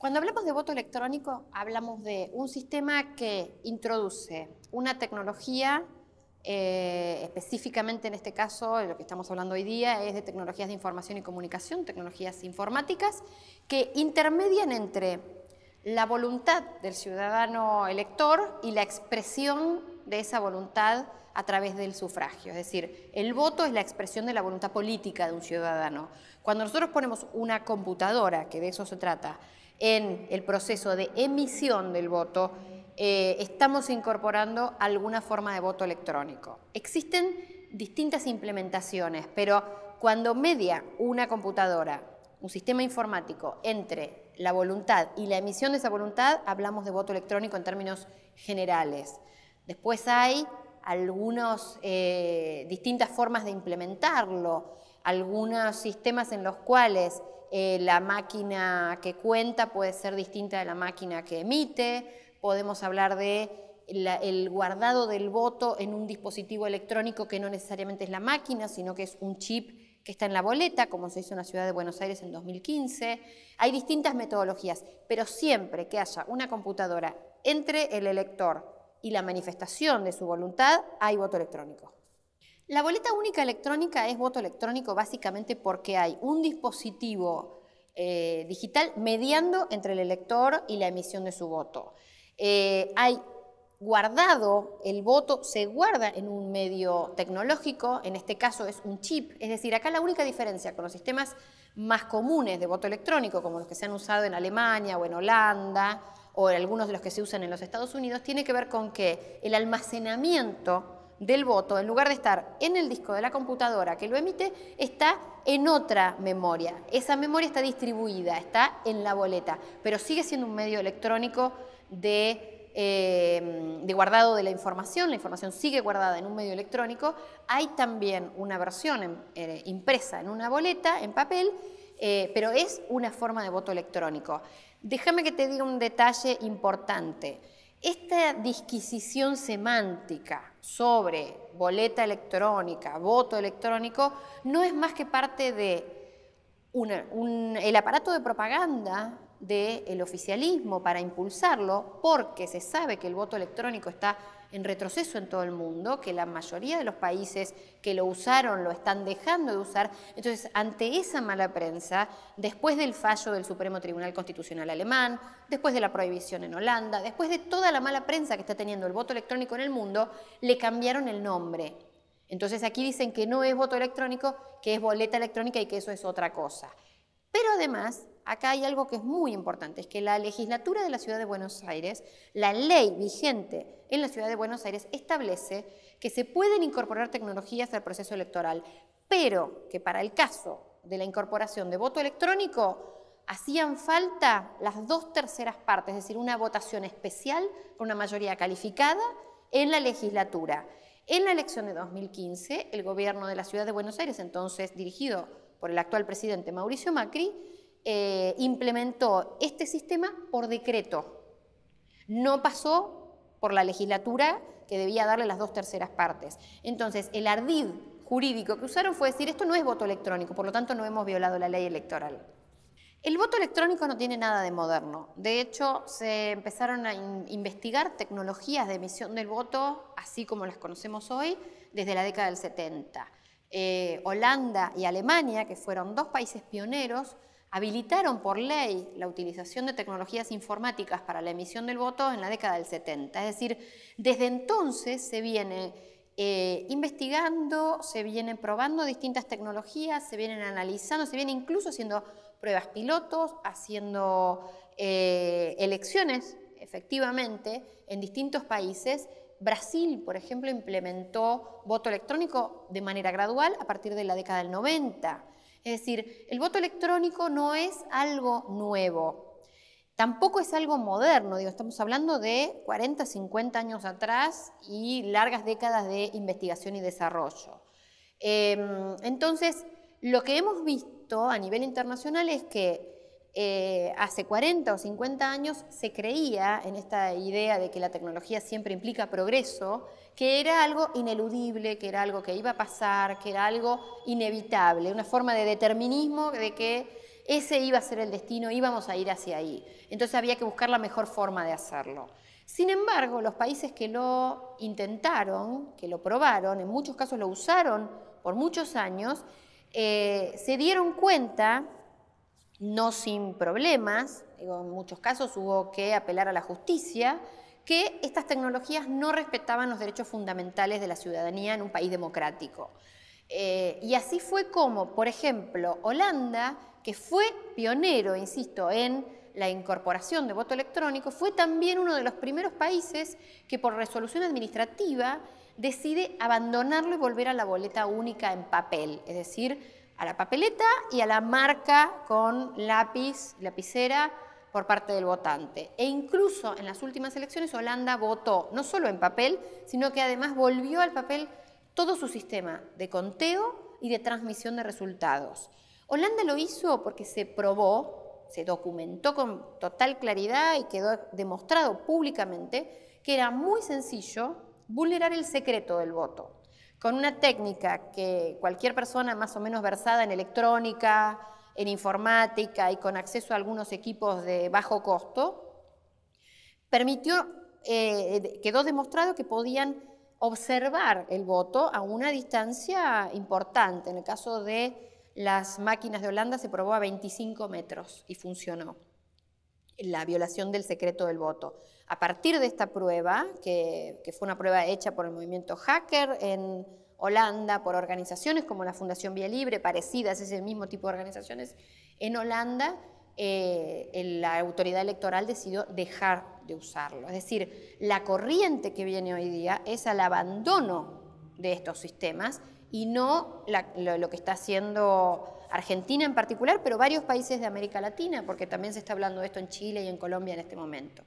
Cuando hablamos de voto electrónico, hablamos de un sistema que introduce una tecnología, eh, específicamente en este caso, lo que estamos hablando hoy día es de tecnologías de información y comunicación, tecnologías informáticas, que intermedian entre la voluntad del ciudadano elector y la expresión de esa voluntad a través del sufragio. Es decir, el voto es la expresión de la voluntad política de un ciudadano. Cuando nosotros ponemos una computadora, que de eso se trata, en el proceso de emisión del voto, eh, estamos incorporando alguna forma de voto electrónico. Existen distintas implementaciones, pero cuando media una computadora, un sistema informático, entre la voluntad y la emisión de esa voluntad, hablamos de voto electrónico en términos generales. Después hay algunas eh, distintas formas de implementarlo, algunos sistemas en los cuales eh, la máquina que cuenta puede ser distinta de la máquina que emite, podemos hablar de el guardado del voto en un dispositivo electrónico que no necesariamente es la máquina, sino que es un chip que está en la boleta, como se hizo en la ciudad de Buenos Aires en 2015. Hay distintas metodologías, pero siempre que haya una computadora entre el elector y la manifestación de su voluntad, hay voto electrónico. La boleta única electrónica es voto electrónico básicamente porque hay un dispositivo eh, digital mediando entre el elector y la emisión de su voto. Eh, hay guardado, el voto se guarda en un medio tecnológico, en este caso es un chip, es decir, acá la única diferencia con los sistemas más comunes de voto electrónico, como los que se han usado en Alemania o en Holanda, o en algunos de los que se usan en los Estados Unidos, tiene que ver con que el almacenamiento del voto, en lugar de estar en el disco de la computadora que lo emite, está en otra memoria. Esa memoria está distribuida, está en la boleta, pero sigue siendo un medio electrónico de, eh, de guardado de la información, la información sigue guardada en un medio electrónico. Hay también una versión eh, impresa en una boleta, en papel, eh, pero es una forma de voto electrónico. Déjame que te diga un detalle importante. Esta disquisición semántica sobre boleta electrónica, voto electrónico, no es más que parte de el aparato de propaganda del oficialismo para impulsarlo, porque se sabe que el voto electrónico está en retroceso en todo el mundo, que la mayoría de los países que lo usaron lo están dejando de usar. Entonces, ante esa mala prensa, después del fallo del Supremo Tribunal Constitucional alemán, después de la prohibición en Holanda, después de toda la mala prensa que está teniendo el voto electrónico en el mundo, le cambiaron el nombre. Entonces aquí dicen que no es voto electrónico, que es boleta electrónica y que eso es otra cosa. Pero además, acá hay algo que es muy importante, es que la legislatura de la Ciudad de Buenos Aires, la ley vigente en la Ciudad de Buenos Aires establece que se pueden incorporar tecnologías al proceso electoral, pero que para el caso de la incorporación de voto electrónico hacían falta las dos terceras partes, es decir, una votación especial con una mayoría calificada en la legislatura. En la elección de 2015, el gobierno de la Ciudad de Buenos Aires, entonces dirigido por el actual presidente Mauricio Macri, eh, implementó este sistema por decreto. No pasó por la legislatura que debía darle las dos terceras partes. Entonces, el ardid jurídico que usaron fue decir, esto no es voto electrónico, por lo tanto no hemos violado la ley electoral. El voto electrónico no tiene nada de moderno. De hecho, se empezaron a investigar tecnologías de emisión del voto, así como las conocemos hoy, desde la década del 70. Eh, Holanda y Alemania, que fueron dos países pioneros, habilitaron por ley la utilización de tecnologías informáticas para la emisión del voto en la década del 70. Es decir, desde entonces se viene eh, investigando, se vienen probando distintas tecnologías, se vienen analizando, se vienen incluso haciendo pruebas pilotos, haciendo eh, elecciones efectivamente en distintos países Brasil, por ejemplo, implementó voto electrónico de manera gradual a partir de la década del 90. Es decir, el voto electrónico no es algo nuevo, tampoco es algo moderno, digo, estamos hablando de 40, 50 años atrás y largas décadas de investigación y desarrollo. Em, entonces, lo que hemos visto a nivel internacional es que eh, hace 40 o 50 años se creía en esta idea de que la tecnología siempre implica progreso, que era algo ineludible, que era algo que iba a pasar, que era algo inevitable, una forma de determinismo de que ese iba a ser el destino, íbamos a ir hacia ahí. Entonces había que buscar la mejor forma de hacerlo. Sin embargo, los países que lo intentaron, que lo probaron, en muchos casos lo usaron por muchos años, eh, se dieron cuenta no sin problemas, en muchos casos hubo que apelar a la justicia, que estas tecnologías no respetaban los derechos fundamentales de la ciudadanía en un país democrático. Eh, y así fue como, por ejemplo, Holanda, que fue pionero, insisto, en la incorporación de voto electrónico, fue también uno de los primeros países que por resolución administrativa decide abandonarlo y volver a la boleta única en papel, es decir, a la papeleta y a la marca con lápiz, lapicera por parte del votante. E incluso en las últimas elecciones Holanda votó no solo en papel, sino que además volvió al papel todo su sistema de conteo y de transmisión de resultados. Holanda lo hizo porque se probó, se documentó con total claridad y quedó demostrado públicamente que era muy sencillo vulnerar el secreto del voto con una técnica que cualquier persona más o menos versada en electrónica, en informática y con acceso a algunos equipos de bajo costo, permitió, eh, quedó demostrado que podían observar el voto a una distancia importante. En el caso de las máquinas de Holanda se probó a 25 metros y funcionó la violación del secreto del voto. A partir de esta prueba, que, fue una prueba hecha por el movimiento hacker en Holanda, por organizaciones como la Fundación Vía Libre, parecidas, es el mismo tipo de organizaciones, en Holanda eh, la autoridad electoral decidió dejar de usarlo. Es decir, la corriente que viene hoy día es al abandono de estos sistemas y no lo que está haciendo Argentina en particular, pero varios países de América Latina, porque también se está hablando de esto en Chile y en Colombia en este momento.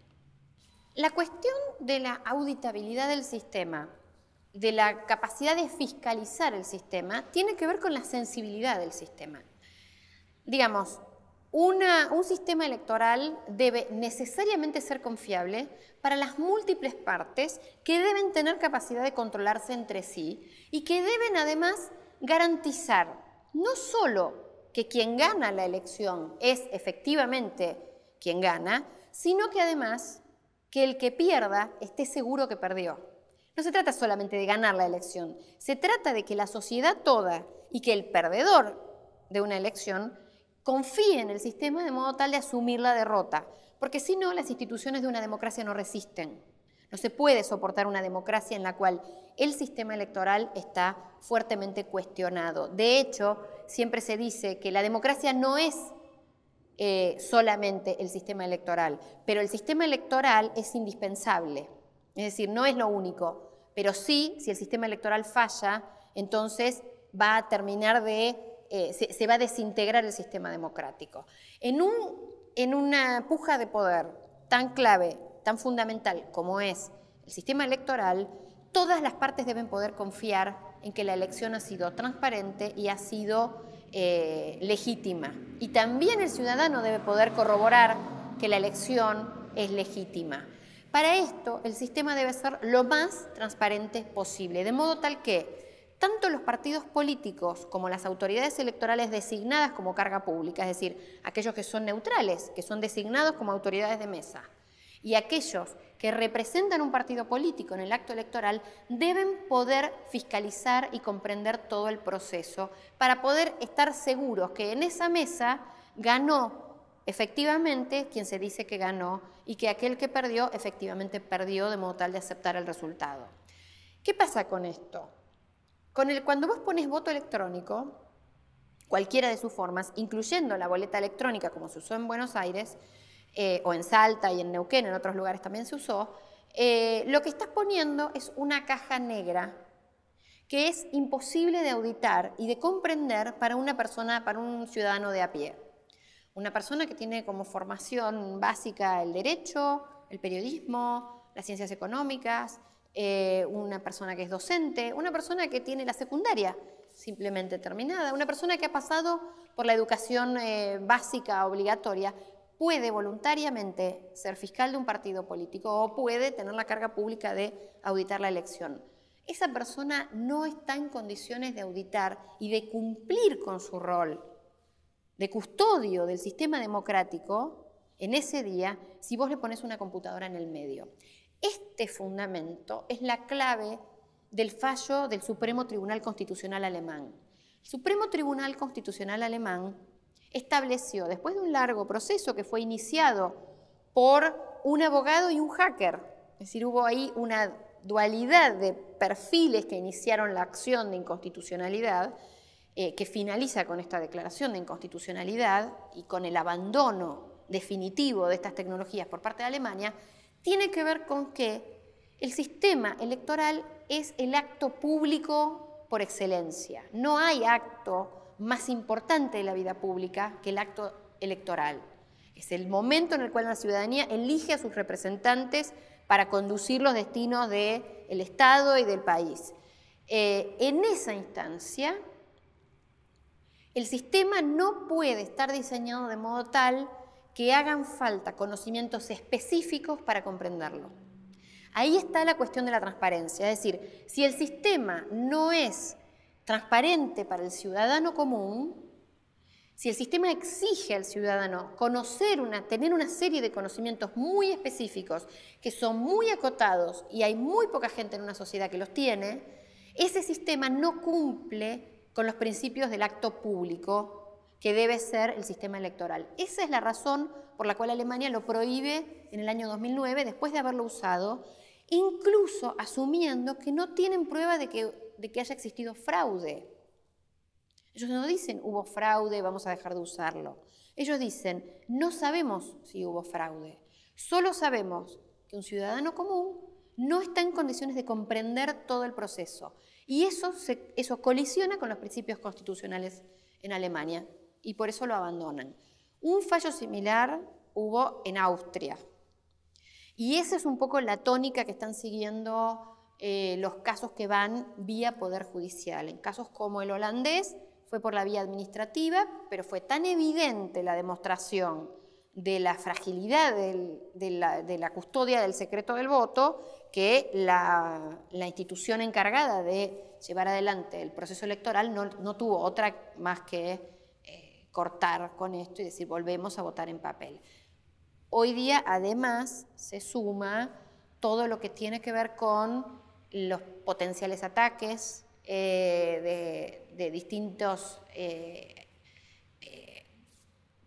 La cuestión de la auditabilidad del sistema, de la capacidad de fiscalizar el sistema, tiene que ver con la sensibilidad del sistema. Digamos, un sistema electoral debe necesariamente ser confiable para las múltiples partes que deben tener capacidad de controlarse entre sí y que deben además garantizar no solo que quien gana la elección es efectivamente quien gana, sino que además que el que pierda esté seguro que perdió. No se trata solamente de ganar la elección, se trata de que la sociedad toda y que el perdedor de una elección confíe en el sistema de modo tal de asumir la derrota, porque si no, las instituciones de una democracia no resisten. No se puede soportar una democracia en la cual el sistema electoral está fuertemente cuestionado. De hecho, siempre se dice que la democracia no es eh, solamente el sistema electoral, pero el sistema electoral es indispensable. Es decir, no es lo único, pero sí, si el sistema electoral falla, entonces va a terminar de, eh, se, va a desintegrar el sistema democrático. En, un, en una puja de poder tan clave tan fundamental como es el sistema electoral, todas las partes deben poder confiar en que la elección ha sido transparente y ha sido eh, legítima. Y también el ciudadano debe poder corroborar que la elección es legítima. Para esto, el sistema debe ser lo más transparente posible, de modo tal que tanto los partidos políticos como las autoridades electorales designadas como carga pública, es decir, aquellos que son neutrales, que son designados como autoridades de mesa, y aquellos que representan un partido político en el acto electoral deben poder fiscalizar y comprender todo el proceso para poder estar seguros que en esa mesa ganó efectivamente quien se dice que ganó y que aquel que perdió efectivamente perdió de modo tal de aceptar el resultado. ¿Qué pasa con esto? cuando vos pones voto electrónico, cualquiera de sus formas, incluyendo la boleta electrónica como se usó en Buenos Aires, eh, o en Salta y en Neuquén, en otros lugares también se usó, eh, lo que estás poniendo es una caja negra que es imposible de auditar y de comprender para una persona, para un ciudadano de a pie. Una persona que tiene como formación básica el derecho, el periodismo, las ciencias económicas, eh, una persona que es docente, una persona que tiene la secundaria simplemente terminada, una persona que ha pasado por la educación básica obligatoria, puede voluntariamente ser fiscal de un partido político o puede tener la carga pública de auditar la elección. Esa persona no está en condiciones de auditar y de cumplir con su rol de custodio del sistema democrático en ese día si vos le pones una computadora en el medio. Este fundamento es la clave del fallo del Supremo Tribunal Constitucional Alemán. El Supremo Tribunal Constitucional Alemán estableció, después de un largo proceso que fue iniciado por un abogado y un hacker, es decir, hubo ahí una dualidad de perfiles que iniciaron la acción de inconstitucionalidad, eh, que finaliza con esta declaración de inconstitucionalidad y con el abandono definitivo de estas tecnologías por parte de Alemania, tiene que ver con que el sistema electoral es el acto público por excelencia. No hay acto más importante de la vida pública, que el acto electoral. Es el momento en el cual la ciudadanía elige a sus representantes para conducir los destinos del Estado y del país. Eh, en esa instancia, el sistema no puede estar diseñado de modo tal que hagan falta conocimientos específicos para comprenderlo. Ahí está la cuestión de la transparencia, es decir, si el sistema no es transparente para el ciudadano común, si el sistema exige al ciudadano conocer una, tener una serie de conocimientos muy específicos que son muy acotados y hay muy poca gente en una sociedad que los tiene, ese sistema no cumple con los principios del acto público que debe ser el sistema electoral. Esa es la razón por la cual Alemania lo prohíbe en el año 2009, después de haberlo usado, incluso asumiendo que no tienen prueba de que de que haya existido fraude. Ellos no dicen hubo fraude, vamos a dejar de usarlo. Ellos dicen no sabemos si hubo fraude. Solo sabemos que un ciudadano común no está en condiciones de comprender todo el proceso. Y eso, eso colisiona con los principios constitucionales en Alemania y por eso lo abandonan. Un fallo similar hubo en Austria. Y esa es un poco la tónica que están siguiendo eh, los casos que van vía Poder Judicial. En casos como el holandés fue por la vía administrativa, pero fue tan evidente la demostración de la fragilidad de, la, custodia del secreto del voto que la, institución encargada de llevar adelante el proceso electoral no, tuvo otra más que eh, cortar con esto y decir volvemos a votar en papel. Hoy día además se suma todo lo que tiene que ver con los potenciales ataques eh, de, distintas eh, eh,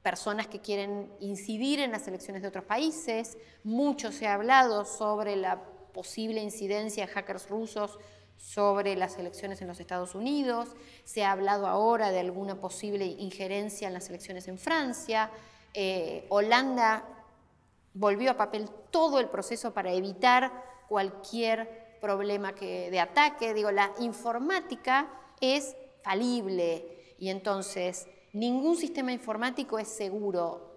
personas que quieren incidir en las elecciones de otros países. Mucho se ha hablado sobre la posible incidencia de hackers rusos sobre las elecciones en los Estados Unidos, se ha hablado ahora de alguna posible injerencia en las elecciones en Francia, Holanda volvió a papel todo el proceso para evitar cualquier problema que, de ataque. Digo, la informática es falible y entonces ningún sistema informático es seguro.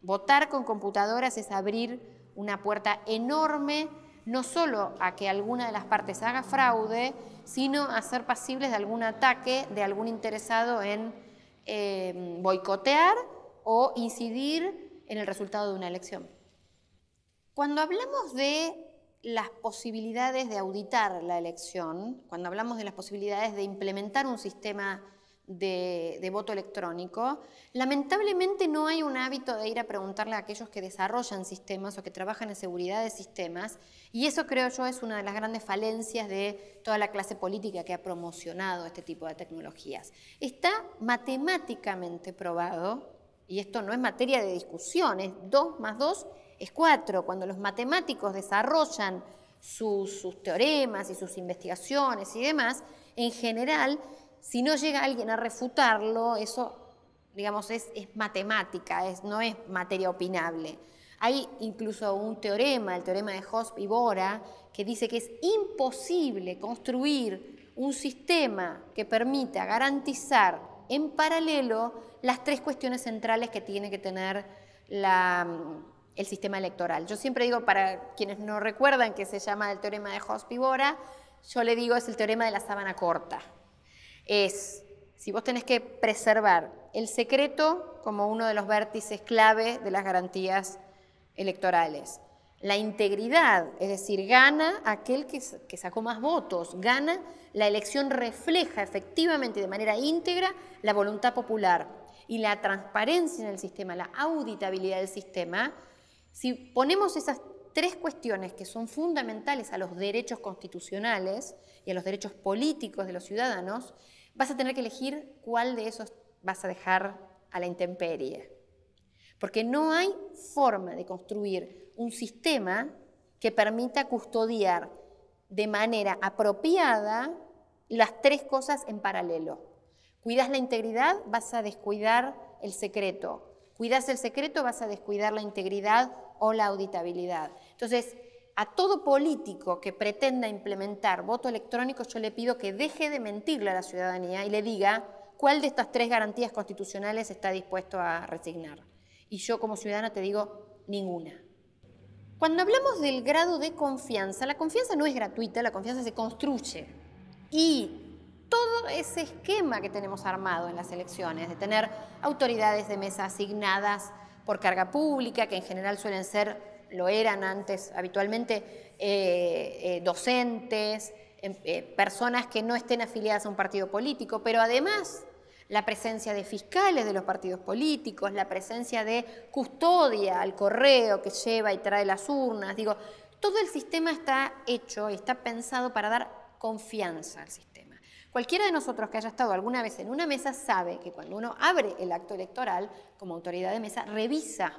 Votar con computadoras es abrir una puerta enorme, no solo a que alguna de las partes haga fraude, sino a ser pasibles de algún ataque de algún interesado en em, boicotear o incidir en el resultado de una elección. Cuando hablamos de las posibilidades de auditar la elección, cuando hablamos de las posibilidades de implementar un sistema de, voto electrónico, lamentablemente no hay un hábito de ir a preguntarle a aquellos que desarrollan sistemas o que trabajan en seguridad de sistemas, y eso creo yo es una de las grandes falencias de toda la clase política que ha promocionado este tipo de tecnologías. Está matemáticamente probado, y esto no es materia de discusión, es 2 más 2 es cuatro, Cuando los matemáticos desarrollan sus, teoremas y sus investigaciones y demás, en general, si no llega alguien a refutarlo, eso, digamos, es, matemática, es, no es materia opinable. Hay incluso un teorema, el teorema de Hosp y Bora, que dice que es imposible construir un sistema que permita garantizar en paralelo las tres cuestiones centrales que tiene que tener la, el sistema electoral. Yo siempre digo, para quienes no recuerdan que se llama el teorema de Hospivora, yo le digo es el teorema de la sábana corta. Es, si vos tenés que preservar el secreto como uno de los vértices clave de las garantías electorales. La integridad, es decir, gana aquel que sacó más votos, gana, la elección refleja efectivamente de manera íntegra la voluntad popular y la transparencia en el sistema, la auditabilidad del sistema, si ponemos esas tres cuestiones que son fundamentales a los derechos constitucionales y a los derechos políticos de los ciudadanos, vas a tener que elegir cuál de esos vas a dejar a la intemperie. Porque no hay forma de construir un sistema que permita custodiar de manera apropiada las tres cosas en paralelo. Cuidas la integridad, vas a descuidar el secreto. Cuidas el secreto, vas a descuidar la integridad o la auditabilidad. Entonces, a todo político que pretenda implementar voto electrónico, yo le pido que deje de mentirle a la ciudadanía y le diga cuál de estas tres garantías constitucionales está dispuesto a resignar. Y yo como ciudadana te digo, ninguna. Cuando hablamos del grado de confianza, la confianza no es gratuita, la confianza se construye. Y todo ese esquema que tenemos armado en las elecciones, de tener autoridades de mesa asignadas por carga pública, que en general suelen ser, lo eran antes habitualmente, eh, eh, docentes, em, eh, personas que no estén afiliadas a un partido político, pero además la presencia de fiscales de los partidos políticos, la presencia de custodia al correo que lleva y trae las urnas, digo, todo el sistema está hecho y está pensado para dar confianza al sistema. Cualquiera de nosotros que haya estado alguna vez en una mesa sabe que cuando uno abre el acto electoral, como autoridad de mesa, revisa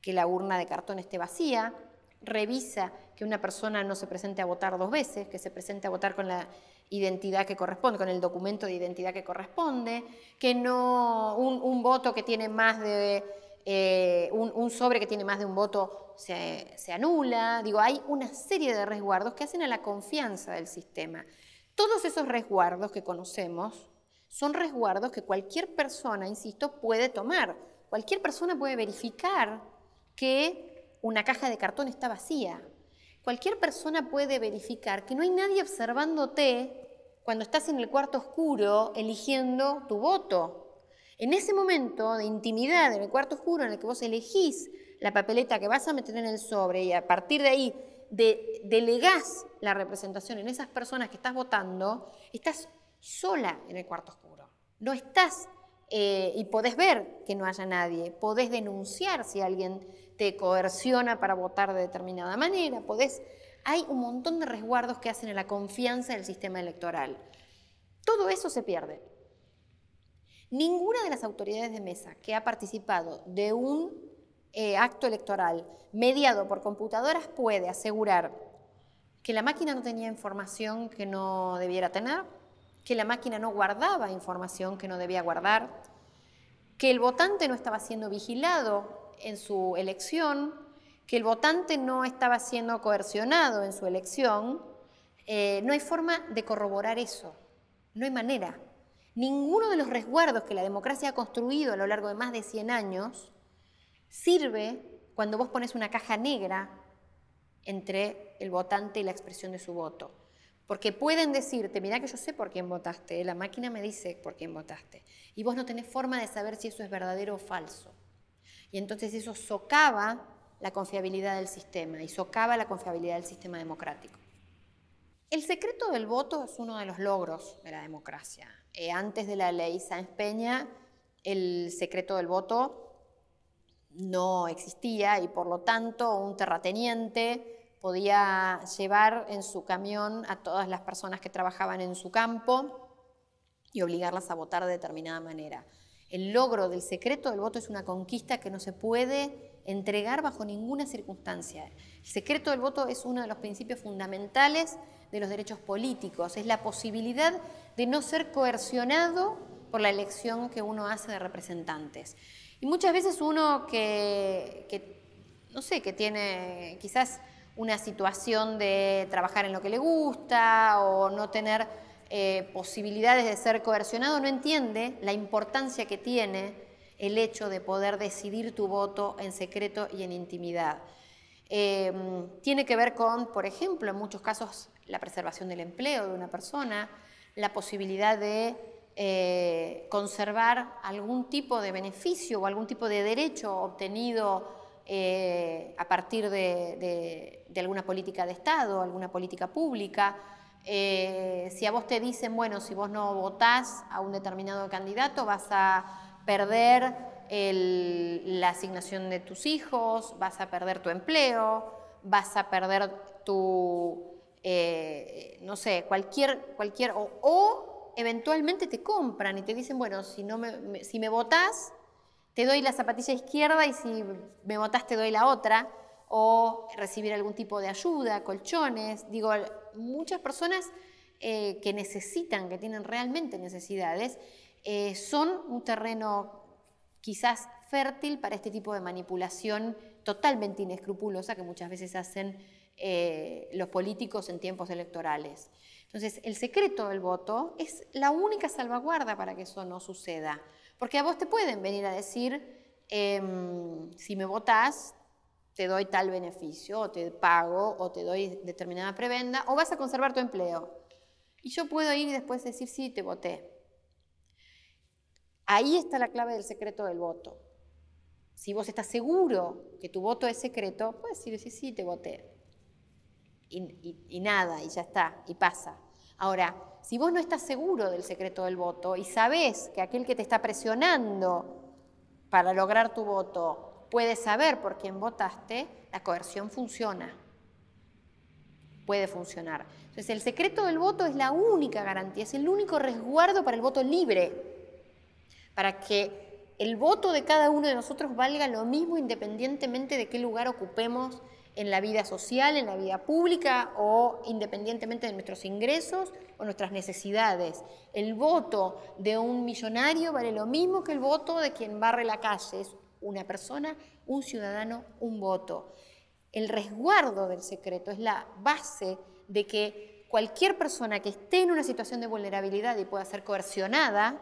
que la urna de cartón esté vacía, revisa que una persona no se presente a votar dos veces, que se presente a votar con la identidad que corresponde, con el documento de identidad que corresponde, que no un, voto que tiene más de eh, un, sobre que tiene más de un voto se, se anula. Digo, hay una serie de resguardos que hacen a la confianza del sistema. Todos esos resguardos que conocemos son resguardos que cualquier persona, insisto, puede tomar. Cualquier persona puede verificar que una caja de cartón está vacía. Cualquier persona puede verificar que no hay nadie observándote cuando estás en el cuarto oscuro eligiendo tu voto. En ese momento de intimidad, en el cuarto oscuro en el que vos elegís la papeleta que vas a meter en el sobre y a partir de ahí de, delegás la representación en esas personas que estás votando, estás sola en el cuarto oscuro. No estás eh, y podés ver que no haya nadie, podés denunciar si alguien te coerciona para votar de determinada manera, podés... Hay un montón de resguardos que hacen a la confianza del sistema electoral. Todo eso se pierde. Ninguna de las autoridades de mesa que ha participado de un eh, acto electoral mediado por computadoras puede asegurar que la máquina no tenía información que no debiera tener, que la máquina no guardaba información que no debía guardar, que el votante no estaba siendo vigilado en su elección, que el votante no estaba siendo coercionado en su elección, eh, no hay forma de corroborar eso, no hay manera. Ninguno de los resguardos que la democracia ha construido a lo largo de más de 100 años Sirve cuando vos pones una caja negra entre el votante y la expresión de su voto. Porque pueden decirte, mira que yo sé por quién votaste, la máquina me dice por quién votaste. Y vos no tenés forma de saber si eso es verdadero o falso. Y entonces eso socava la confiabilidad del sistema y socava la confiabilidad del sistema democrático. El secreto del voto es uno de los logros de la democracia. Eh, antes de la ley Sáenz Peña, el secreto del voto no existía y por lo tanto un terrateniente podía llevar en su camión a todas las personas que trabajaban en su campo y obligarlas a votar de determinada manera. El logro del secreto del voto es una conquista que no se puede entregar bajo ninguna circunstancia. El secreto del voto es uno de los principios fundamentales de los derechos políticos, es la posibilidad de no ser coercionado por la elección que uno hace de representantes. Y muchas veces uno que, no sé, que tiene quizás una situación de trabajar en lo que le gusta o no tener eh, posibilidades de ser coercionado, no entiende la importancia que tiene el hecho de poder decidir tu voto en secreto y en intimidad. Em, tiene que ver con, por ejemplo, en muchos casos, la preservación del empleo de una persona, la posibilidad de eh, conservar algún tipo de beneficio o algún tipo de derecho obtenido eh, a partir de, alguna política de Estado, alguna política pública. Eh, si a vos te dicen, bueno, si vos no votás a un determinado candidato, vas a perder la asignación de tus hijos, vas a perder tu empleo, vas a perder tu, no sé, cualquier, cualquier o eventualmente te compran y te dicen, bueno, si, no me, votás, te doy la zapatilla izquierda y si me votás te doy la otra, o recibir algún tipo de ayuda, colchones. Digo, muchas personas eh, que necesitan, que tienen realmente necesidades, eh, son un terreno quizás fértil para este tipo de manipulación totalmente inescrupulosa que muchas veces hacen eh, los políticos en tiempos electorales. Entonces, el secreto del voto es la única salvaguarda para que eso no suceda. Porque a vos te pueden venir a decir, em, si me votás, te doy tal beneficio, o te pago, o te doy determinada prebenda, o vas a conservar tu empleo. Y yo puedo ir y después decir, sí, te voté. Ahí está la clave del secreto del voto. Si vos estás seguro que tu voto es secreto, puedes decir, sí, sí, te voté y, nada, y ya está, y pasa. Ahora, si vos no estás seguro del secreto del voto y sabés que aquel que te está presionando para lograr tu voto puede saber por quién votaste, la coerción funciona. Puede funcionar. Entonces, el secreto del voto es la única garantía, es el único resguardo para el voto libre, para que el voto de cada uno de nosotros valga lo mismo independientemente de qué lugar ocupemos en la vida social, en la vida pública o independientemente de nuestros ingresos o nuestras necesidades. El voto de un millonario vale lo mismo que el voto de quien barre la calle. Es una persona, un ciudadano, un voto. El resguardo del secreto es la base de que cualquier persona que esté en una situación de vulnerabilidad y pueda ser coercionada,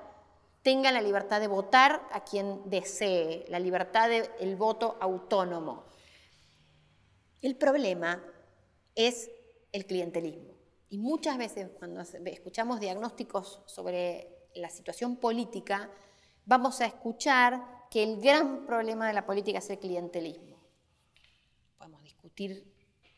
tenga la libertad de votar a quien desee, la libertad del voto autónomo. El problema es el clientelismo. Y muchas veces cuando escuchamos diagnósticos sobre la situación política, vamos a escuchar que el gran problema de la política es el clientelismo. Podemos discutir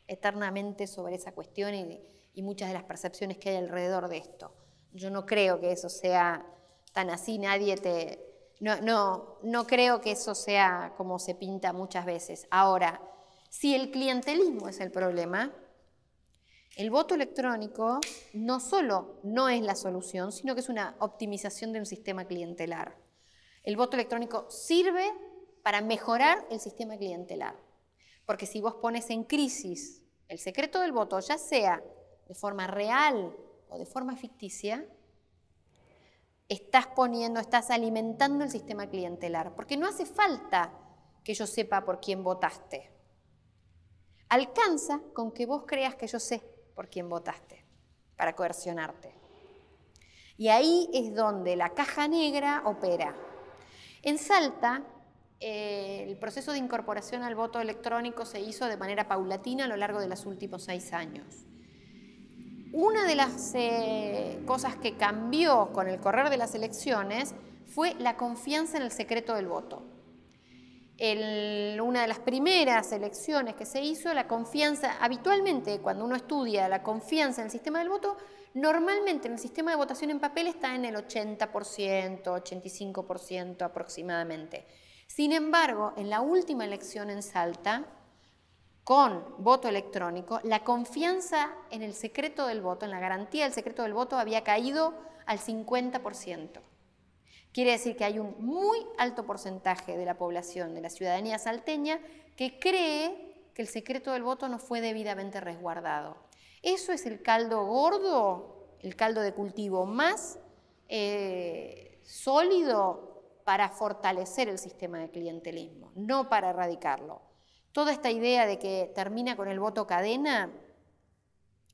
eternamente sobre esa cuestión y, muchas de las percepciones que hay alrededor de esto. Yo no creo que eso sea tan así, nadie te... no, no creo que eso sea como se pinta muchas veces. Ahora, si el clientelismo es el problema, el voto electrónico no solo no es la solución, sino que es una optimización de un sistema clientelar. El voto electrónico sirve para mejorar el sistema clientelar. Porque si vos pones en crisis el secreto del voto, ya sea de forma real o de forma ficticia, estás poniendo, estás alimentando el sistema clientelar. Porque no hace falta que yo sepa por quién votaste. Alcanza con que vos creas que yo sé por quién votaste, para coercionarte. Y ahí es donde la caja negra opera. En Salta, eh, el proceso de incorporación al voto electrónico se hizo de manera paulatina a lo largo de los últimos seis años. Una de las eh, cosas que cambió con el correr de las elecciones fue la confianza en el secreto del voto en una de las primeras elecciones que se hizo, la confianza, habitualmente cuando uno estudia la confianza en el sistema del voto, normalmente en el sistema de votación en papel está en el 80%, 85% aproximadamente. Sin embargo, en la última elección en Salta, con voto electrónico, la confianza en el secreto del voto, en la garantía del secreto del voto, había caído al 50%. Quiere decir que hay un muy alto porcentaje de la población, de la ciudadanía salteña, que cree que el secreto del voto no fue debidamente resguardado. Eso es el caldo gordo, el caldo de cultivo más eh, sólido para fortalecer el sistema de clientelismo, no para erradicarlo. Toda esta idea de que termina con el voto cadena,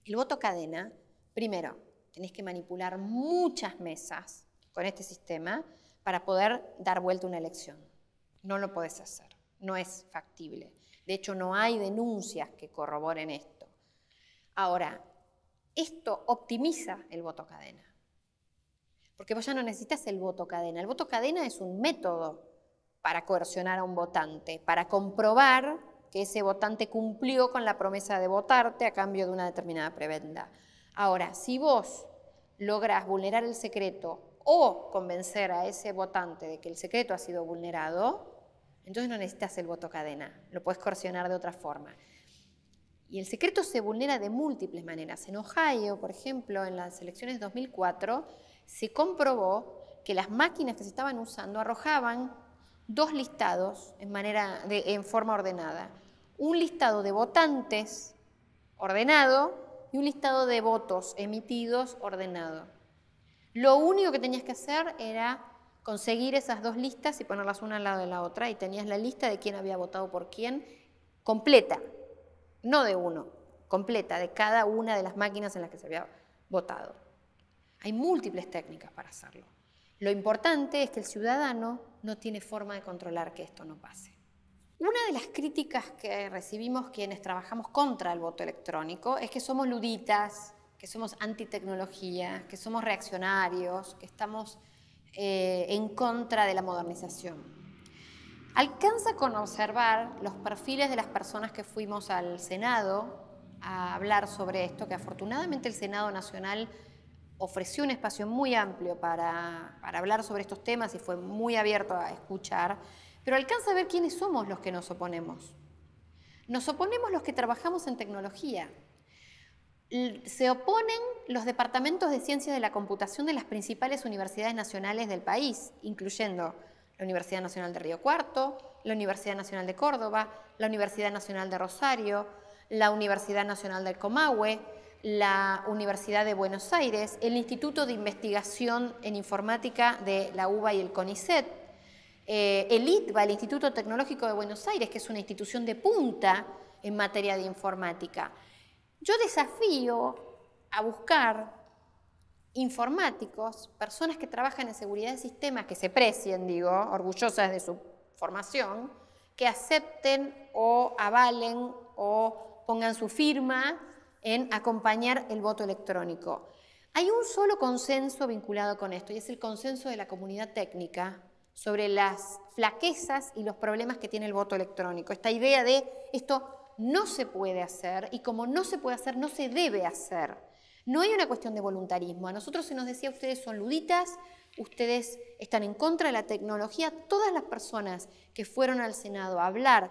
el voto cadena, primero, tenés que manipular muchas mesas con este sistema para poder dar vuelta una elección. No lo podés hacer, no es factible. De hecho, no hay denuncias que corroboren esto. Ahora, esto optimiza el voto cadena, porque vos ya no necesitas el voto cadena. El voto cadena es un método para coercionar a un votante, para comprobar que ese votante cumplió con la promesa de votarte a cambio de una determinada prebenda. Ahora, si vos logras vulnerar el secreto o convencer a ese votante de que el secreto ha sido vulnerado, entonces no necesitas el voto cadena, lo puedes coercionar de otra forma. Y el secreto se vulnera de múltiples maneras. En Ohio, por ejemplo, en las elecciones de 2004, se comprobó que las máquinas que se estaban usando arrojaban dos listados en, en forma ordenada. Un listado de votantes ordenado y un listado de votos emitidos ordenado. Lo único que tenías que hacer era conseguir esas dos listas y ponerlas una al lado de la otra y tenías la lista de quién había votado por quién completa, no de uno, completa, de cada una de las máquinas en las que se había votado. Hay múltiples técnicas para hacerlo. Lo importante es que el ciudadano no tiene forma de controlar que esto no pase. Una de las críticas que recibimos quienes trabajamos contra el voto electrónico es que somos luditas, que somos antitecnología, que somos reaccionarios, que estamos eh, en contra de la modernización. Alcanza con observar los perfiles de las personas que fuimos al Senado a hablar sobre esto, que afortunadamente el Senado Nacional ofreció un espacio muy amplio para, hablar sobre estos temas y fue muy abierto a escuchar, pero alcanza a ver quiénes somos los que nos oponemos. Nos oponemos los que trabajamos en tecnología, se oponen los departamentos de ciencias de la computación de las principales universidades nacionales del país, incluyendo la Universidad Nacional de Río Cuarto, la Universidad Nacional de Córdoba, la Universidad Nacional de Rosario, la Universidad Nacional del Comahue, la Universidad de Buenos Aires, el Instituto de Investigación en Informática de la UBA y el CONICET, eh, el ITBA, el Instituto Tecnológico de Buenos Aires, que es una institución de punta en materia de informática. Yo desafío a buscar informáticos, personas que trabajan en seguridad de sistemas, que se precien, digo, orgullosas de su formación, que acepten o avalen o pongan su firma en acompañar el voto electrónico. Hay un solo consenso vinculado con esto y es el consenso de la comunidad técnica sobre las flaquezas y los problemas que tiene el voto electrónico. Esta idea de esto no se puede hacer y como no se puede hacer, no se debe hacer. No hay una cuestión de voluntarismo. A nosotros se nos decía, ustedes son luditas, ustedes están en contra de la tecnología. Todas las personas que fueron al Senado a hablar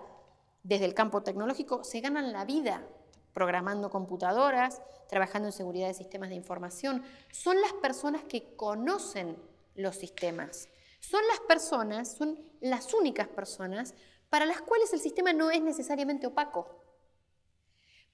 desde el campo tecnológico se ganan la vida programando computadoras, trabajando en seguridad de sistemas de información. Son las personas que conocen los sistemas. Son las personas, son las únicas personas para las cuales el sistema no es necesariamente opaco.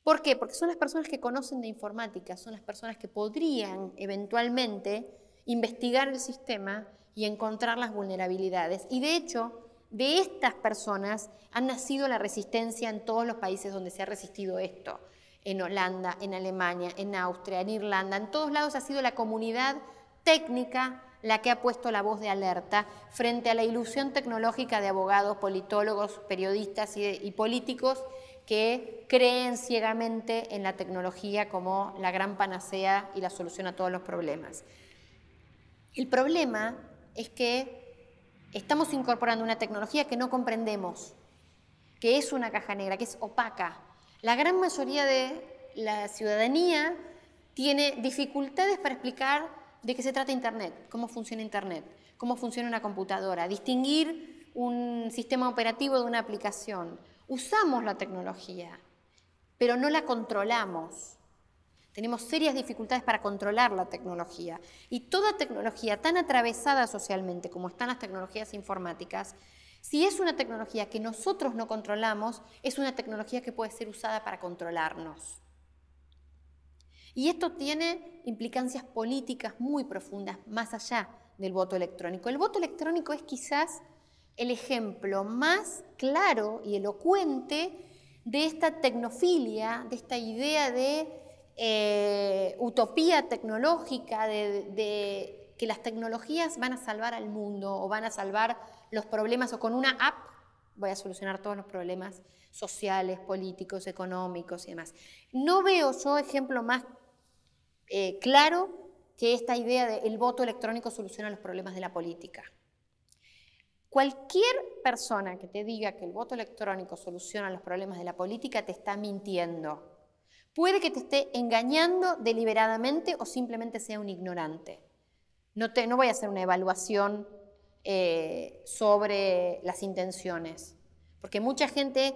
¿Por qué? Porque son las personas que conocen de informática, son las personas que podrían eventualmente investigar el sistema y encontrar las vulnerabilidades. Y de hecho, de estas personas han nacido la resistencia en todos los países donde se ha resistido esto, en Holanda, en Alemania, en Austria, en Irlanda, en todos lados ha sido la comunidad técnica la que ha puesto la voz de alerta frente a la ilusión tecnológica de abogados, politólogos, periodistas y, políticos que creen ciegamente en la tecnología como la gran panacea y la solución a todos los problemas. El problema es que estamos incorporando una tecnología que no comprendemos, que es una caja negra, que es opaca. La gran mayoría de la ciudadanía tiene dificultades para explicar de qué se trata Internet, cómo funciona Internet, cómo funciona una computadora, distinguir un sistema operativo de una aplicación. Usamos la tecnología, pero no la controlamos. Tenemos serias dificultades para controlar la tecnología. Y toda tecnología tan atravesada socialmente como están las tecnologías informáticas, si es una tecnología que nosotros no controlamos, es una tecnología que puede ser usada para controlarnos. Y esto tiene implicancias políticas muy profundas, más allá del voto electrónico. El voto electrónico es quizás el ejemplo más claro y elocuente de esta tecnofilia, de esta idea de eh, utopía tecnológica, de, de, que las tecnologías van a salvar al mundo o van a salvar los problemas o con una app voy a solucionar todos los problemas sociales, políticos, económicos y demás. No veo yo ejemplo más eh, claro que esta idea de el voto electrónico soluciona los problemas de la política. Cualquier persona que te diga que el voto electrónico soluciona los problemas de la política te está mintiendo. Puede que te esté engañando deliberadamente o simplemente sea un ignorante. No, te, no voy a hacer una evaluación eh, sobre las intenciones, porque mucha gente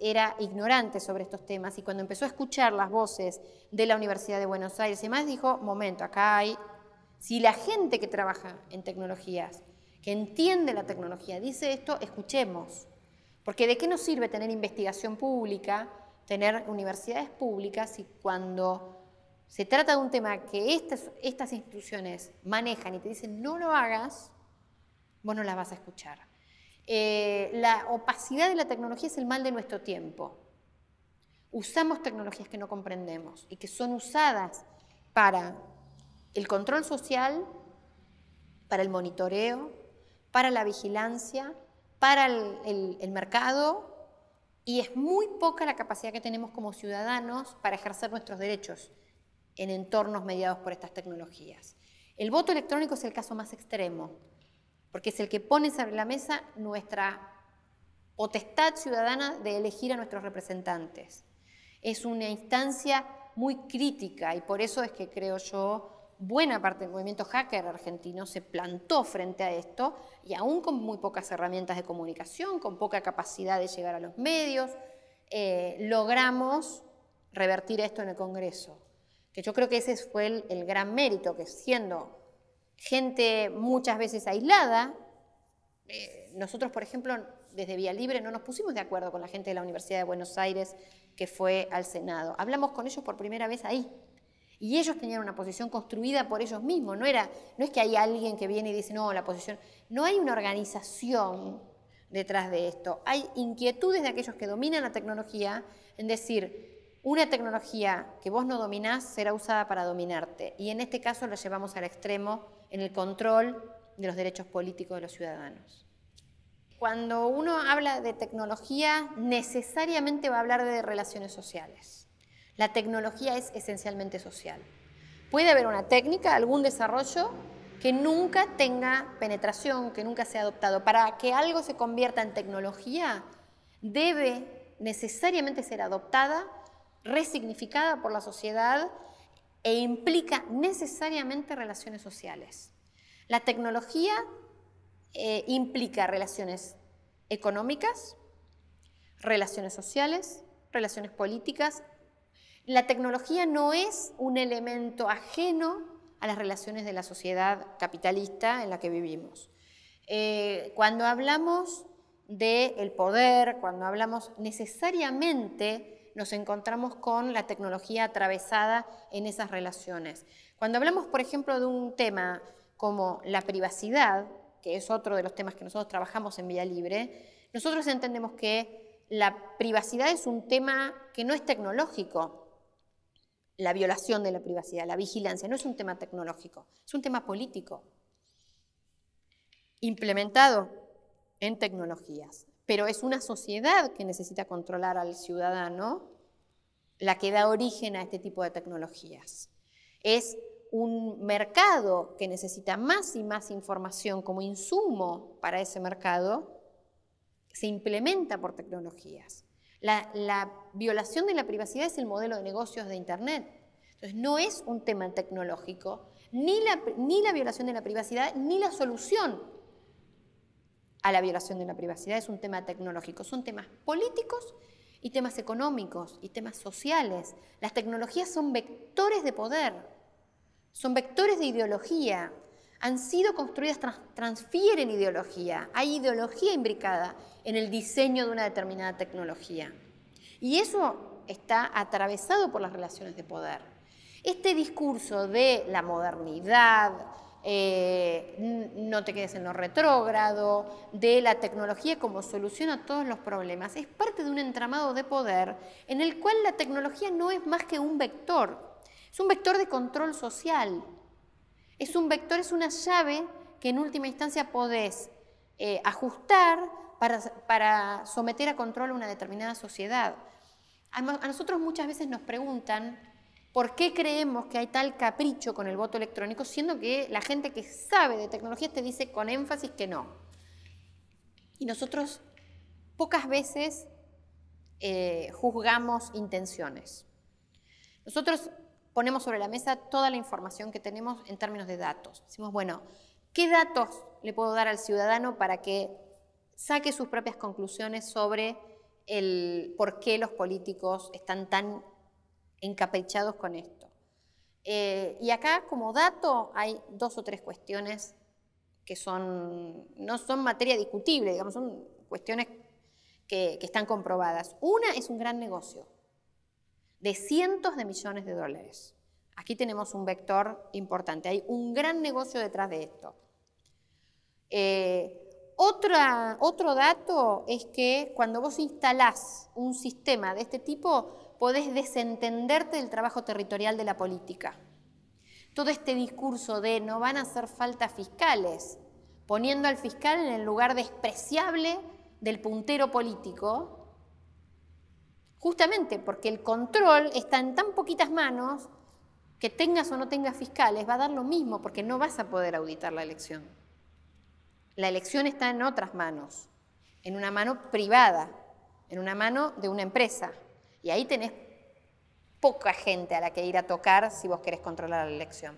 era ignorante sobre estos temas y cuando empezó a escuchar las voces de la Universidad de Buenos Aires y demás, dijo, momento, acá hay, si la gente que trabaja en tecnologías, que entiende la tecnología, dice esto, escuchemos. Porque de qué nos sirve tener investigación pública, tener universidades públicas si cuando se trata de un tema que estas, estas instituciones manejan y te dicen no lo hagas, vos no las vas a escuchar. Eh, la opacidad de la tecnología es el mal de nuestro tiempo. Usamos tecnologías que no comprendemos y que son usadas para el control social, para el monitoreo, para la vigilancia, para el mercado y es muy poca la capacidad que tenemos como ciudadanos para ejercer nuestros derechos en entornos mediados por estas tecnologías. El voto electrónico es el caso más extremo porque es el que pone sobre la mesa nuestra potestad ciudadana de elegir a nuestros representantes. Es una instancia muy crítica y por eso es que creo yo buena parte del movimiento hacker argentino se plantó frente a esto y aún con muy pocas herramientas de comunicación, con poca capacidad de llegar a los medios, eh, logramos revertir esto en el Congreso. Que yo creo que ese fue el, el gran mérito, que siendo gente muchas veces aislada. Eh, nosotros, por ejemplo, desde Vía Libre no nos pusimos de acuerdo con la gente de la Universidad de Buenos Aires que fue al Senado. Hablamos con ellos por primera vez ahí. Y ellos tenían una posición construida por ellos mismos. No, era, no es que hay alguien que viene y dice, no, la posición. No hay una organización detrás de esto. Hay inquietudes de aquellos que dominan la tecnología en decir, una tecnología que vos no dominás será usada para dominarte. Y en este caso la llevamos al extremo en el control de los derechos políticos de los ciudadanos. Cuando uno habla de tecnología, necesariamente va a hablar de relaciones sociales. La tecnología es esencialmente social. Puede haber una técnica, algún desarrollo que nunca tenga penetración, que nunca sea adoptado. Para que algo se convierta en tecnología, debe necesariamente ser adoptada, resignificada por la sociedad e implica necesariamente relaciones sociales. La tecnología eh, implica relaciones económicas, relaciones sociales, relaciones políticas. La tecnología no es un elemento ajeno a las relaciones de la sociedad capitalista en la que vivimos. Eh, cuando hablamos del el poder, cuando hablamos necesariamente nos encontramos con la tecnología atravesada en esas relaciones. Cuando hablamos, por ejemplo, de un tema como la privacidad, que es otro de los temas que nosotros trabajamos en Vía Libre, nosotros entendemos que la privacidad es un tema que no es tecnológico, la violación de la privacidad, la vigilancia, no es un tema tecnológico, es un tema político, implementado en tecnologías pero es una sociedad que necesita controlar al ciudadano la que da origen a este tipo de tecnologías. Es un mercado que necesita más y más información como insumo para ese mercado, se implementa por tecnologías. La, violación de la privacidad es el modelo de negocios de Internet. Entonces, no es un tema tecnológico, ni la, ni la violación de la privacidad, ni la solución a la violación de la privacidad, es un tema tecnológico, son temas políticos y temas económicos y temas sociales. Las tecnologías son vectores de poder, son vectores de ideología, han sido construidas, transfieren ideología, hay ideología imbricada en el diseño de una determinada tecnología. Y eso está atravesado por las relaciones de poder. Este discurso de la modernidad, eh, no te quedes en lo retrógrado, de la tecnología como solución a todos los problemas. Es parte de un entramado de poder en el cual la tecnología no es más que un vector, es un vector de control social, es un vector, es una llave que en última instancia podés eh, ajustar para, someter a control a una determinada sociedad. a nosotros muchas veces nos preguntan, ¿Por qué creemos que hay tal capricho con el voto electrónico, siendo que la gente que sabe de tecnología te dice con énfasis que no? Y nosotros pocas veces eh, juzgamos intenciones. Nosotros ponemos sobre la mesa toda la información que tenemos en términos de datos. Decimos, bueno, ¿qué datos le puedo dar al ciudadano para que saque sus propias conclusiones sobre el por qué los políticos están tan encaprichados con esto. Eh, y acá, como dato, hay dos o tres cuestiones que son, no son materia discutible, digamos, son cuestiones que, están comprobadas. Una es un gran negocio de cientos de millones de dólares. Aquí tenemos un vector importante, hay un gran negocio detrás de esto. Eh, otro dato es que cuando vos instalás un sistema de este tipo, podés desentenderte del trabajo territorial de la política. Todo este discurso de no van a hacer falta fiscales, poniendo al fiscal en el lugar despreciable del puntero político, justamente porque el control está en tan poquitas manos que tengas o no tengas fiscales, va a dar lo mismo porque no vas a poder auditar la elección. La elección está en otras manos, en una mano privada, en una mano de una empresa, y ahí tenés poca gente a la que ir a tocar si vos querés controlar la elección.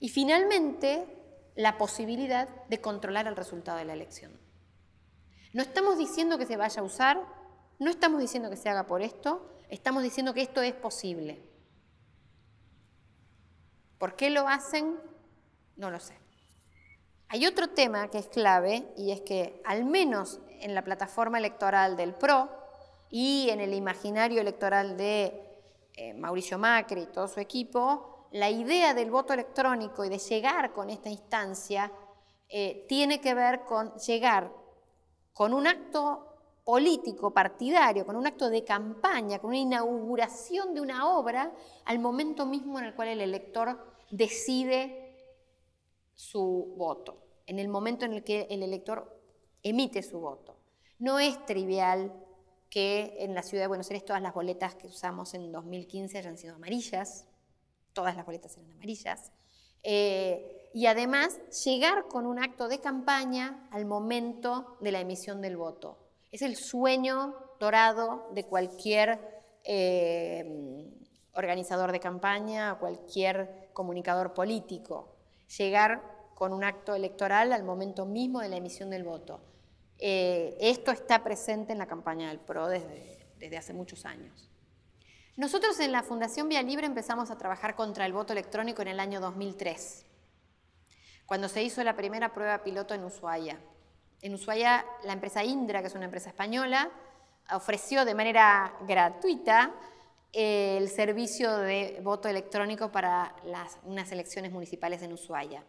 Y finalmente, la posibilidad de controlar el resultado de la elección. No estamos diciendo que se vaya a usar, no estamos diciendo que se haga por esto, estamos diciendo que esto es posible. ¿Por qué lo hacen? No lo sé. Hay otro tema que es clave y es que al menos en la plataforma electoral del PRO, y en el imaginario electoral de eh, Mauricio Macri y todo su equipo, la idea del voto electrónico y de llegar con esta instancia eh, tiene que ver con llegar con un acto político, partidario, con un acto de campaña, con una inauguración de una obra, al momento mismo en el cual el elector decide su voto, en el momento en el que el elector emite su voto. No es trivial que en la ciudad de Buenos Aires todas las boletas que usamos en 2015 hayan sido amarillas, todas las boletas eran amarillas. Eh, y además llegar con un acto de campaña al momento de la emisión del voto. Es el sueño dorado de cualquier eh, organizador de campaña, cualquier comunicador político, llegar con un acto electoral al momento mismo de la emisión del voto. Eh, esto está presente en la campaña del PRO desde, hace muchos años. Nosotros en la Fundación Vía Libre empezamos a trabajar contra el voto electrónico en el año 2003, cuando se hizo la primera prueba piloto en Ushuaia. En Ushuaia, la empresa Indra, que es una empresa española, ofreció de manera gratuita eh, el servicio de voto electrónico para unas elecciones municipales en Ushuaia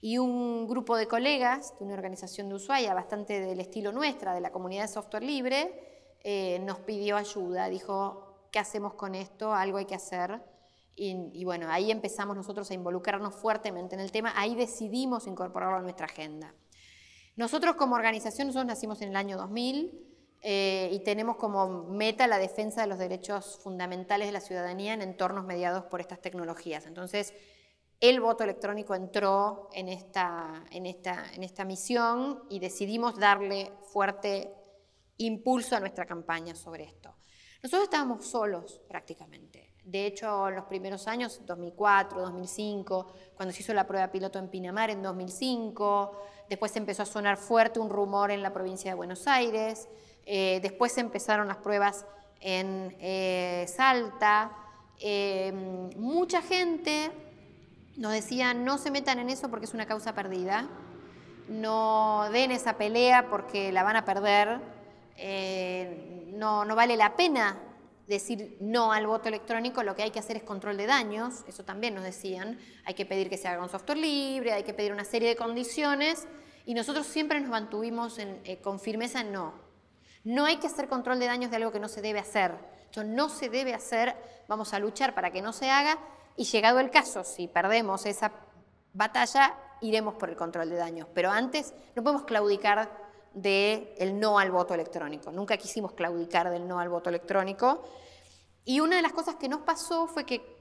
y un grupo de colegas de una organización de Ushuaia bastante del estilo nuestra, de la comunidad de software libre, eh, nos pidió ayuda, dijo, ¿qué hacemos con esto? Algo hay que hacer. Y, bueno, ahí empezamos nosotros a involucrarnos fuertemente en el tema, ahí decidimos incorporarlo a nuestra agenda. Nosotros como organización, nosotros nacimos en el año 2000 eh, y tenemos como meta la defensa de los derechos fundamentales de la ciudadanía en entornos mediados por estas tecnologías. Entonces, el voto electrónico entró en esta, en esta, en esta misión y decidimos darle fuerte impulso a nuestra campaña sobre esto. Nosotros estábamos solos prácticamente. De hecho, en los primeros años, 2004, 2005, cuando se hizo la prueba piloto en Pinamar en 2005, después empezó a sonar fuerte un rumor en la provincia de Buenos Aires, eh, después empezaron las pruebas en eh, Salta. Eh, mucha gente nos decían, no se metan en eso porque es una causa perdida, no den esa pelea porque la van a perder, eh, no, no vale la pena decir no al voto electrónico, lo que hay que hacer es control de daños, eso también nos decían, hay que pedir que se haga un software libre, hay que pedir una serie de condiciones y nosotros siempre nos mantuvimos eh, con firmeza en no. No hay que hacer control de daños de algo que no se debe hacer. Esto no se debe hacer, vamos a luchar para que no se haga y llegado el caso, si perdemos esa batalla, iremos por el control de daños. Pero antes no podemos claudicar del no al voto electrónico. Nunca quisimos claudicar del no al voto electrónico. Y una de las cosas que nos pasó fue que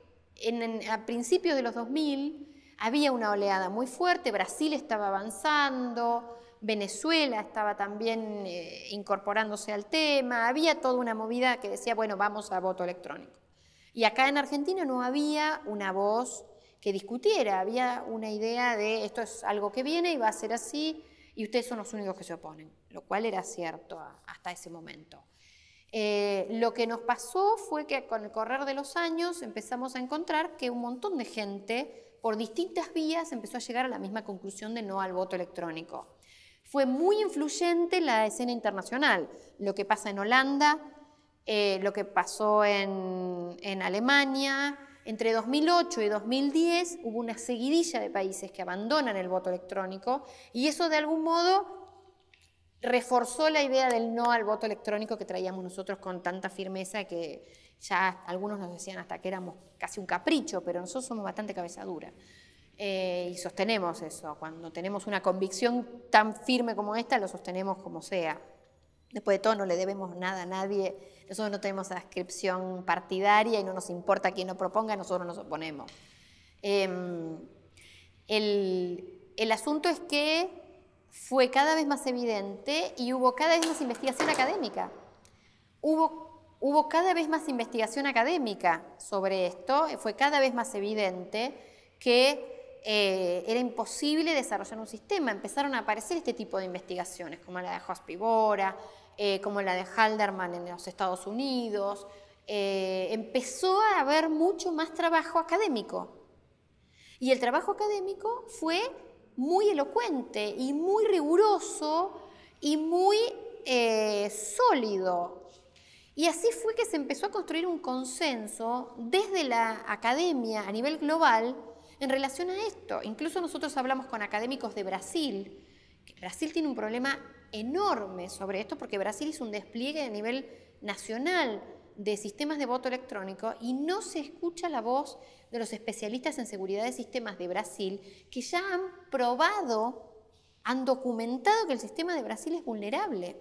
a principios de los 2000 había una oleada muy fuerte, Brasil estaba avanzando, Venezuela estaba también eh, incorporándose al tema, había toda una movida que decía, bueno, vamos a voto electrónico. Y acá en Argentina no había una voz que discutiera, había una idea de esto es algo que viene y va a ser así, y ustedes son los únicos que se oponen, lo cual era cierto hasta ese momento. Eh, lo que nos pasó fue que con el correr de los años empezamos a encontrar que un montón de gente, por distintas vías, empezó a llegar a la misma conclusión de no al voto electrónico. Fue muy influyente la escena internacional, lo que pasa en Holanda, eh, lo que pasó en, Alemania. Entre 2008 y 2010 hubo una seguidilla de países que abandonan el voto electrónico y eso de algún modo reforzó la idea del no al voto electrónico que traíamos nosotros con tanta firmeza que ya algunos nos decían hasta que éramos casi un capricho, pero nosotros somos bastante cabezadura eh, y sostenemos eso. Cuando tenemos una convicción tan firme como esta, lo sostenemos como sea. Después de todo, no le debemos nada a nadie. Nosotros no tenemos adscripción partidaria y no nos importa quién lo proponga, nosotros nos oponemos. Em, el, asunto es que fue cada vez más evidente y hubo cada vez más investigación académica. Hubo, hubo cada vez más investigación académica sobre esto, fue cada vez más evidente que eh, era imposible desarrollar un sistema. Empezaron a aparecer este tipo de investigaciones, como la de Hospibora, eh, como la de Halderman en los Estados Unidos. Eh, empezó a haber mucho más trabajo académico. Y el trabajo académico fue muy elocuente y muy riguroso y muy eh, sólido. Y así fue que se empezó a construir un consenso desde la academia a nivel global en relación a esto. Incluso nosotros hablamos con académicos de Brasil, Brasil tiene un problema enorme sobre esto porque Brasil hizo un despliegue a nivel nacional de sistemas de voto electrónico y no se escucha la voz de los especialistas en seguridad de sistemas de Brasil que ya han probado, han documentado que el sistema de Brasil es vulnerable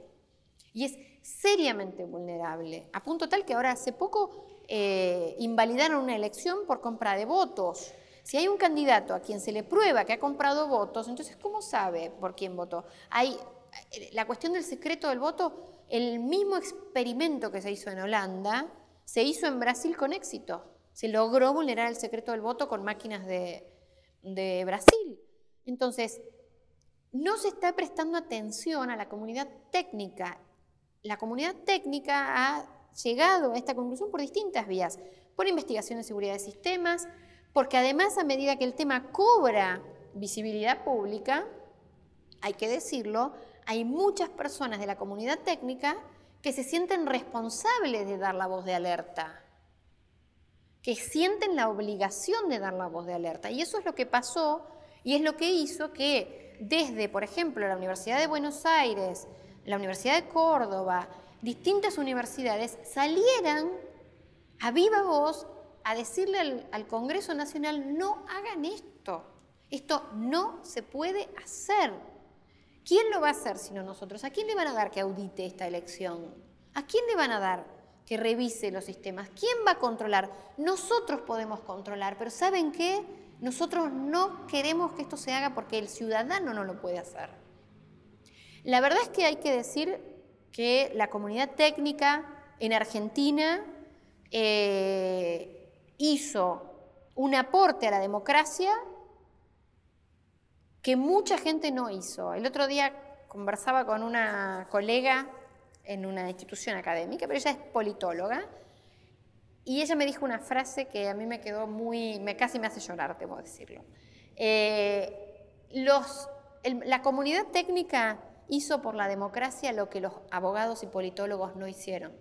y es seriamente vulnerable, a punto tal que ahora hace poco eh, invalidaron una elección por compra de votos. Si hay un candidato a quien se le prueba que ha comprado votos, entonces ¿cómo sabe por quién votó? Hay eh, la cuestión del secreto del voto, el mismo experimento que se hizo en Holanda, se hizo en Brasil con éxito. Se logró vulnerar el secreto del voto con máquinas de, de Brasil. Entonces, no se está prestando atención a la comunidad técnica. La comunidad técnica ha llegado a esta conclusión por distintas vías, por investigación de seguridad de sistemas, porque además a medida que el tema cobra visibilidad pública, hay que decirlo, hay muchas personas de la comunidad técnica que se sienten responsables de dar la voz de alerta, que sienten la obligación de dar la voz de alerta. Y eso es lo que pasó y es lo que hizo que desde, por ejemplo, la Universidad de Buenos Aires, la Universidad de Córdoba, distintas universidades salieran a viva voz a decirle al, Congreso Nacional, no hagan esto, esto no se puede hacer. ¿Quién lo va a hacer sino nosotros? ¿A quién le van a dar que audite esta elección? ¿A quién le van a dar que revise los sistemas? ¿Quién va a controlar? Nosotros podemos controlar, pero ¿saben qué? Nosotros no queremos que esto se haga porque el ciudadano no lo puede hacer. La verdad es que hay que decir que la comunidad técnica en Argentina eh, hizo un aporte a la democracia que mucha gente no hizo. El otro día conversaba con una colega en una institución académica, pero ella es politóloga, y ella me dijo una frase que a mí me quedó muy, me, casi me hace llorar, debo decirlo. Eh, la comunidad técnica hizo por la democracia lo que los abogados y politólogos no hicieron.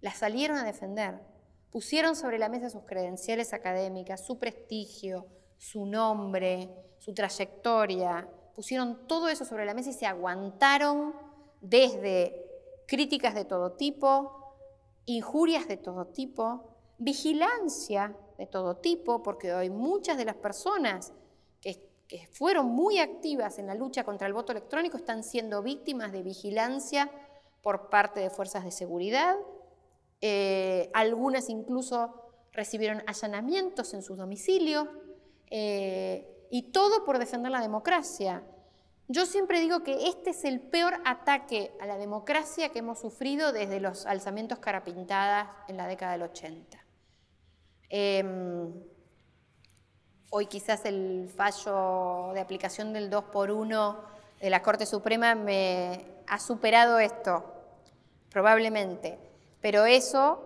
La salieron a defender pusieron sobre la mesa sus credenciales académicas, su prestigio, su nombre, su trayectoria, pusieron todo eso sobre la mesa y se aguantaron desde críticas de todo tipo, injurias de todo tipo, vigilancia de todo tipo, porque hoy muchas de las personas que, fueron muy activas en la lucha contra el voto electrónico están siendo víctimas de vigilancia por parte de fuerzas de seguridad, eh, algunas incluso recibieron allanamientos en sus domicilios, eh, y todo por defender la democracia. Yo siempre digo que este es el peor ataque a la democracia que hemos sufrido desde los alzamientos carapintadas en la década del 80. Em, hoy quizás el fallo de aplicación del 2 por 1 de la Corte Suprema me ha superado esto, probablemente. Pero eso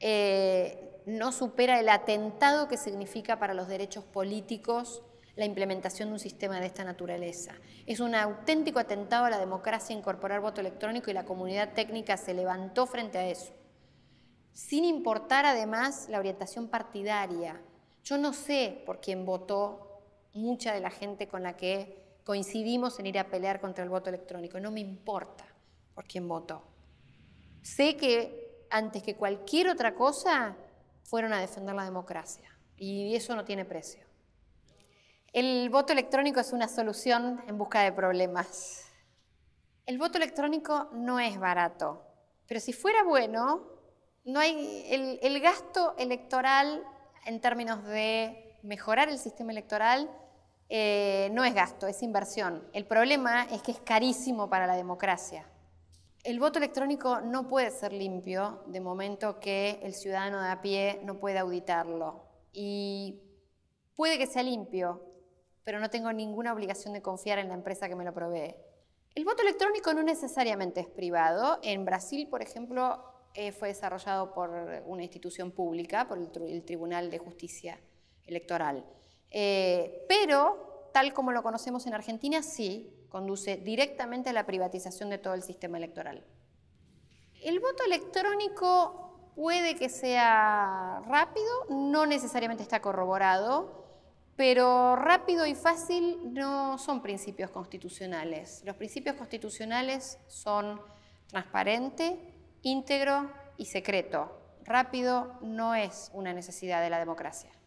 eh, no supera el atentado que significa para los derechos políticos la implementación de un sistema de esta naturaleza. Es un auténtico atentado a la democracia incorporar voto electrónico y la comunidad técnica se levantó frente a eso. Sin importar además la orientación partidaria. Yo no sé por quién votó mucha de la gente con la que coincidimos en ir a pelear contra el voto electrónico. No me importa por quién votó sé que antes que cualquier otra cosa fueron a defender la democracia y eso no tiene precio. El voto electrónico es una solución en busca de problemas. El voto electrónico no es barato, pero si fuera bueno, no hay, el, gasto electoral en términos de mejorar el sistema electoral eh, no es gasto, es inversión. El problema es que es carísimo para la democracia. El voto electrónico no puede ser limpio de momento que el ciudadano de a pie no pueda auditarlo. Y puede que sea limpio, pero no tengo ninguna obligación de confiar en la empresa que me lo provee. El voto electrónico no necesariamente es privado. En Brasil, por ejemplo, eh, fue desarrollado por una institución pública, por el, Tribunal de Justicia Electoral. Eh, pero, tal como lo conocemos en Argentina, sí, conduce directamente a la privatización de todo el sistema electoral. El voto electrónico puede que sea rápido, no necesariamente está corroborado, pero rápido y fácil no son principios constitucionales. Los principios constitucionales son transparente, íntegro y secreto. Rápido no es una necesidad de la democracia.